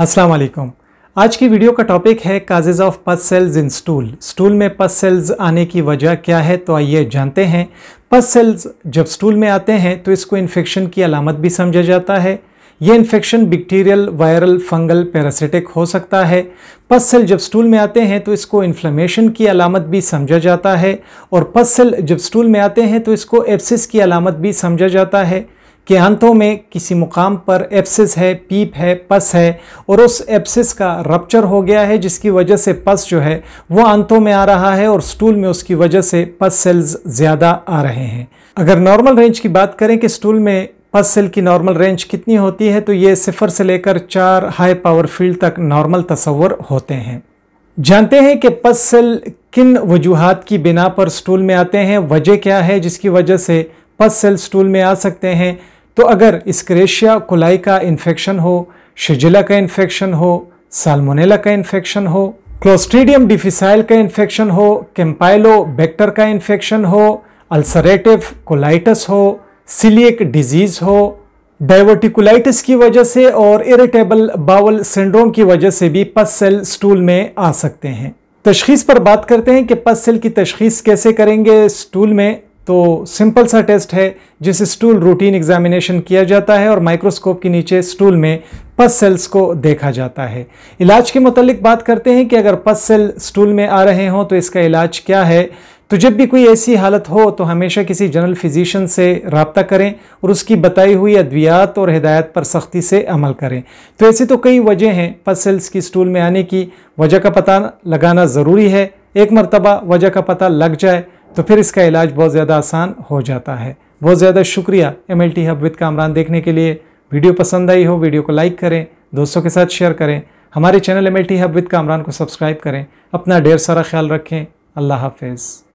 अस्सलाम वालेकुम आज की वीडियो का टॉपिक है causes of pus cells in stool stool में पस सेल्स आने की वजह क्या है तो आइए जानते हैं पस सेल्स जब स्टूल में आते हैं तो इसको इन्फेक्शन की अलामत भी समझा जाता है ये infection bacterial viral fungal parasitic हो सकता है पस सेल जब स्टूल में आते हैं तो इसको इन्फ्लेमेशन की अलामत भी समझा जाता है और पस सेल जब स्टूल में आते हैं तो इसको एप्सिस की अलामत भी समझा जाता है के अंतों में किसी मुकाम पर एप्सिस है पीप है पस है और उस एप्सिस का रप्चर हो गया है जिसकी वजह से पस जो है वो अंतों में आ रहा है और स्टूल में उसकी वजह से पस सेल्स ज़्यादा आ रहे हैं अगर नॉर्मल रेंज की बात करें कि स्टूल में पस सेल की नॉर्मल रेंज कितनी होती है तो ये सिफर से लेकर चार हाई पावर फील्ड तक नॉर्मल तस्वर होते हैं जानते हैं कि पस सेल किन वजूहत की बिना पर स्टूल में आते हैं वजह क्या है जिसकी वजह से पस सेल स्टूल में आ सकते हैं तो अगर स्क्रेशिया कोलाई का इन्फेक्शन हो शिजिला का इन्फेक्शन हो साल्मोनेला का इन्फेक्शन हो क्लोस्ट्रीडियम डिफिसाइल का इन्फेक्शन हो कैम्पाइलो बैक्टर का इन्फेक्शन हो अल्सरेटिव कोलाइटस हो सिलियक डिजीज हो डाइवर्टिकुलाइटिस की वजह से और इरिटेबल बावल सिंड्रोम की वजह से भी पस सेल स्टूल में आ सकते हैं तशखीस पर बात करते हैं कि पस सेल की तशखीस कैसे करेंगे स्टूल में तो सिंपल सा टेस्ट है जिसे स्टूल रूटीन एग्जामिनेशन किया जाता है और माइक्रोस्कोप के नीचे स्टूल में पस सेल्स को देखा जाता है इलाज के मतलब बात करते हैं कि अगर पस सेल स्टूल में आ रहे हों तो इसका इलाज क्या है तो जब भी कोई ऐसी हालत हो तो हमेशा किसी जनरल फिजिशियन से रबता करें और उसकी बताई हुई अद्वियात और हिदायत पर सख्ती से अमल करें तो ऐसी तो कई वजह हैं पस सेल्स की स्टूल में आने की वजह का पता लगाना ज़रूरी है एक मरतबा वजह का पता लग जाए तो फिर इसका इलाज बहुत ज़्यादा आसान हो जाता है बहुत ज़्यादा शुक्रिया M L T hub with Kamran देखने के लिए वीडियो पसंद आई हो वीडियो को लाइक करें दोस्तों के साथ शेयर करें हमारे channel M L T hub with Kamran को सब्सक्राइब करें अपना ढेर सारा ख्याल रखें अल्लाह हाफिज़